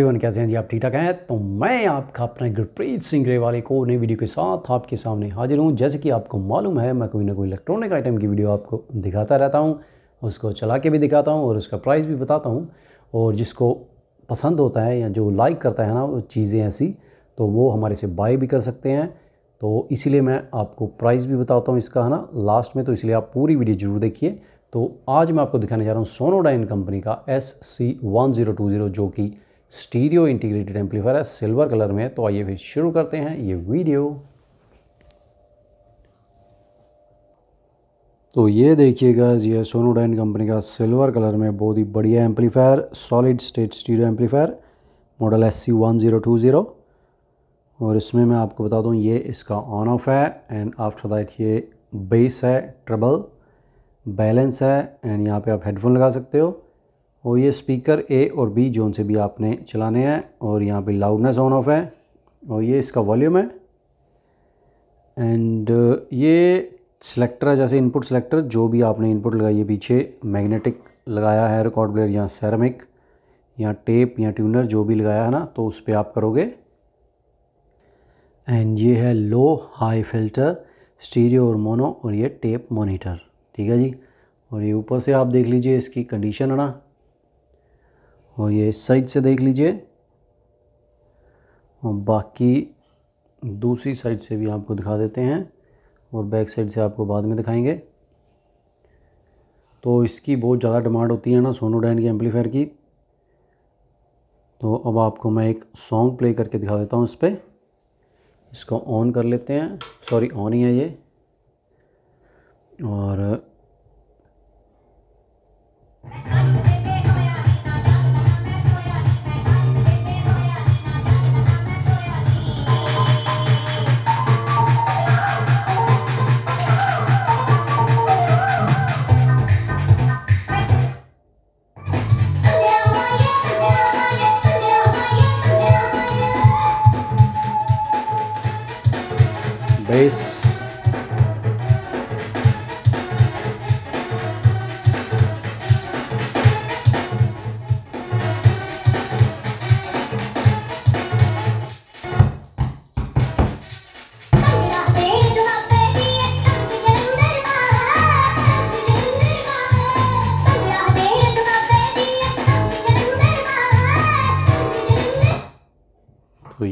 everyone कैसे हैं जी आप ठीक ठाक हैं तो मैं आपका अपना गुरप्रीत सिंह ग्रेवाले को नई वीडियो के साथ आपके सामने हाजिर हूं जैसे कि आपको मालूम है मैं कोई ना कोई इलेक्ट्रॉनिक आइटम की वीडियो आपको दिखाता रहता हूं उसको चला के भी दिखाता हूं और उसका प्राइस भी बताता हूं और जिसको पसंद होता है या जो लाइक करता है ना वो चीज़ें ऐसी तो वो हमारे से बाय भी कर सकते हैं तो इसीलिए मैं आपको प्राइस भी बताता हूँ इसका है ना लास्ट में तो इसलिए आप पूरी वीडियो ज़रूर देखिए तो आज मैं आपको दिखाने जा रहा हूँ सोनोडाइन कंपनी का S C one zero two zero जो कि स्टीरियो इंटीग्रेटेड एम्पलीफायर है सिल्वर कलर में तो आइए फिर शुरू करते हैं ये वीडियो तो ये देखिएगा ये सोनोडाइन कंपनी का सिल्वर कलर में बहुत ही बढ़िया amplifier solid state stereo amplifier model S C one zero two zero और इसमें मैं आपको बता दूं ये इसका ऑन ऑफ है एंड आफ्टर दैट ये बेस है ट्रबल बैलेंस है एंड यहाँ पे आप हेडफोन लगा सकते हो और ये स्पीकर ए और बी जोन से भी आपने चलाने हैं और यहाँ पे लाउडनेस ऑन ऑफ है और ये इसका वॉल्यूम है एंड uh, ये सिलेक्टर है जैसे इनपुट सिलेक्टर जो भी आपने इनपुट लगाई है पीछे मैग्नेटिक लगाया है रिकॉर्ड प्लेयर या सैरमिक या टेप या ट्यूनर जो भी लगाया है ना तो उस पर आप करोगे एंड ये है लो हाई फिल्टर स्टीरियो और मोनो और ये टेप मोनीटर ठीक है जी और ये ऊपर से आप देख लीजिए इसकी कंडीशन है ना और ये इस साइड से देख लीजिए और बाकी दूसरी साइड से भी आपको दिखा देते हैं और बैक साइड से आपको बाद में दिखाएंगे तो इसकी बहुत ज़्यादा डिमांड होती है ना सोनोडाइन के एम्पलीफायर की तो अब आपको मैं एक सॉन्ग प्ले करके दिखा देता हूँ इस पर इसको ऑन कर लेते हैं सॉरी ऑन ही है ये और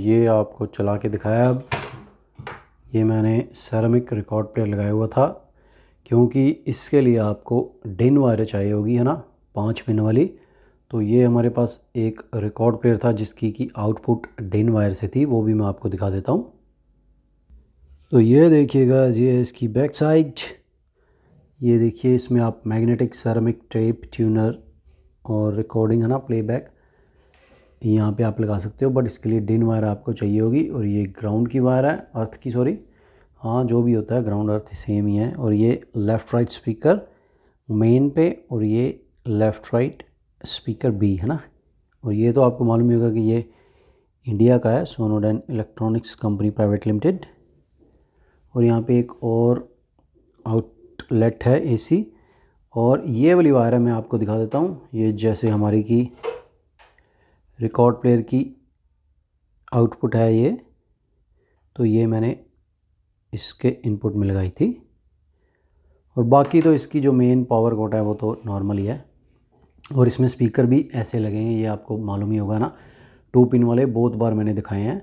ये आपको चला के दिखाया अब ये मैंने सैरमिक रिकॉर्ड प्लेयर लगाया हुआ था क्योंकि इसके लिए आपको डिन वायर चाहिए होगी है ना पाँच पिन वाली तो ये हमारे पास एक रिकॉर्ड प्लेयर था जिसकी कि आउटपुट डिन वायर से थी वो भी मैं आपको दिखा देता हूँ तो ये देखिएगा ये इसकी बैक साइड ये देखिए इसमें आप मैग्नेटिक सैरमिक टेप ट्यूनर और रिकॉर्डिंग है ना प्लेबैक यहाँ पे आप लगा सकते हो बट इसके लिए डिन वायर आपको चाहिए होगी और ये ग्राउंड की वायर है अर्थ की सॉरी हाँ जो भी होता है ग्राउंड अर्थ सेम ही है और ये लेफ़्ट राइट स्पीकर मेन पे और ये लेफ़्ट राइट स्पीकर बी है ना और ये तो आपको मालूम ही होगा कि ये इंडिया का है Sonodyne electronics company private limited और यहाँ पे एक और आउटलेट है एसी और ये वाली वायर है मैं आपको दिखा देता हूँ ये जैसे हमारी की रिकॉर्ड प्लेयर की आउटपुट है ये तो ये मैंने इसके इनपुट में लगाई थी और बाकी तो इसकी जो मेन पावर कोट है वो तो नॉर्मल ही है और इसमें स्पीकर भी ऐसे लगेंगे ये आपको मालूम ही होगा ना टू पिन वाले बहुत बार मैंने दिखाए हैं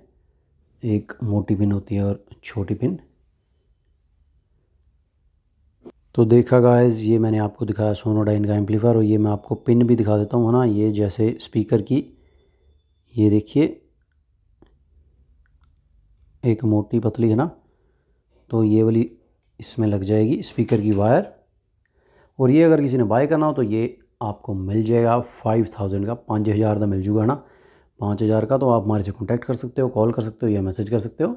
एक मोटी पिन होती है और छोटी पिन तो देखा गाइस ये मैंने आपको दिखाया सोनोडाइन का एम्पलीफायर और ये मैं आपको पिन भी दिखा देता हूँ ना ये जैसे स्पीकर की ये देखिए एक मोटी पतली है ना तो ये वाली इसमें लग जाएगी स्पीकर की वायर और ये अगर किसी ने बाय करना हो तो ये आपको मिल जाएगा फाइव थाउजेंड का पाँच हज़ार का मिल जूगा है ना पाँच हज़ार का तो आप हमारे से कॉन्टैक्ट कर सकते हो कॉल कर सकते हो या मैसेज कर सकते हो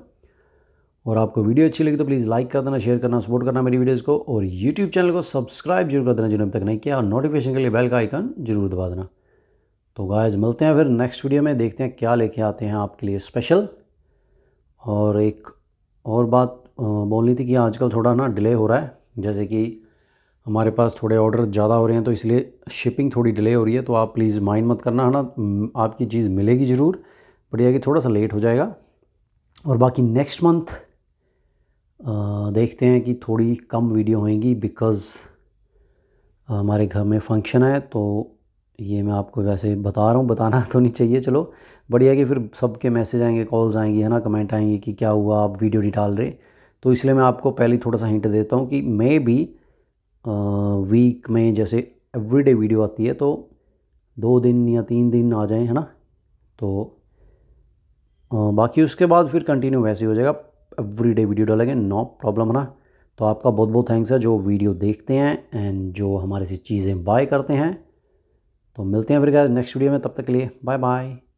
और आपको वीडियो अच्छी लगी तो प्लीज़ लाइक कर देना शेयर करना सपोर्ट करना मेरी वीडियोज़ को और यूट्यूब चैनल को सब्सक्राइब जरूर कर देना जिन्होंने तक नहीं किया और नोटिफिकेशन के लिए बेल का आइकन जरूर दबा देना तो गायज मिलते हैं फिर नेक्स्ट वीडियो में देखते हैं क्या लेके आते हैं आपके लिए स्पेशल और एक और बात बोलनी थी कि आजकल थोड़ा ना डिले हो रहा है जैसे कि हमारे पास थोड़े ऑर्डर ज़्यादा हो रहे हैं तो इसलिए शिपिंग थोड़ी डिले हो रही है तो आप प्लीज़ माइंड मत करना है ना आपकी चीज़ मिलेगी ज़रूर बट यह कि थोड़ा सा लेट हो जाएगा और बाकी नेक्स्ट मंथ देखते हैं कि थोड़ी कम वीडियो होंगी बिकॉज़ हमारे घर में फंक्शन है तो ये मैं आपको वैसे बता रहा हूँ बताना तो नहीं चाहिए चलो बढ़िया कि फिर सबके मैसेज आएंगे कॉल्स आएंगी है ना कमेंट आएंगे कि क्या हुआ आप वीडियो नहीं डाल रहे तो इसलिए मैं आपको पहले थोड़ा सा हिंट देता हूँ कि मे भी वीक में जैसे एवरीडे वीडियो आती है तो दो दिन या तीन दिन आ जाए है ना तो बाकी उसके बाद फिर कंटिन्यू वैसे हो जाएगा एवरी वीडियो डालेंगे नो प्रॉब्लम है ना तो आपका बहुत बहुत थैंक्स है जो वीडियो देखते हैं एंड जो हमारे से चीज़ें बाय करते हैं तो मिलते हैं फिर नेक्स्ट वीडियो में तब तक के लिए बाय बाय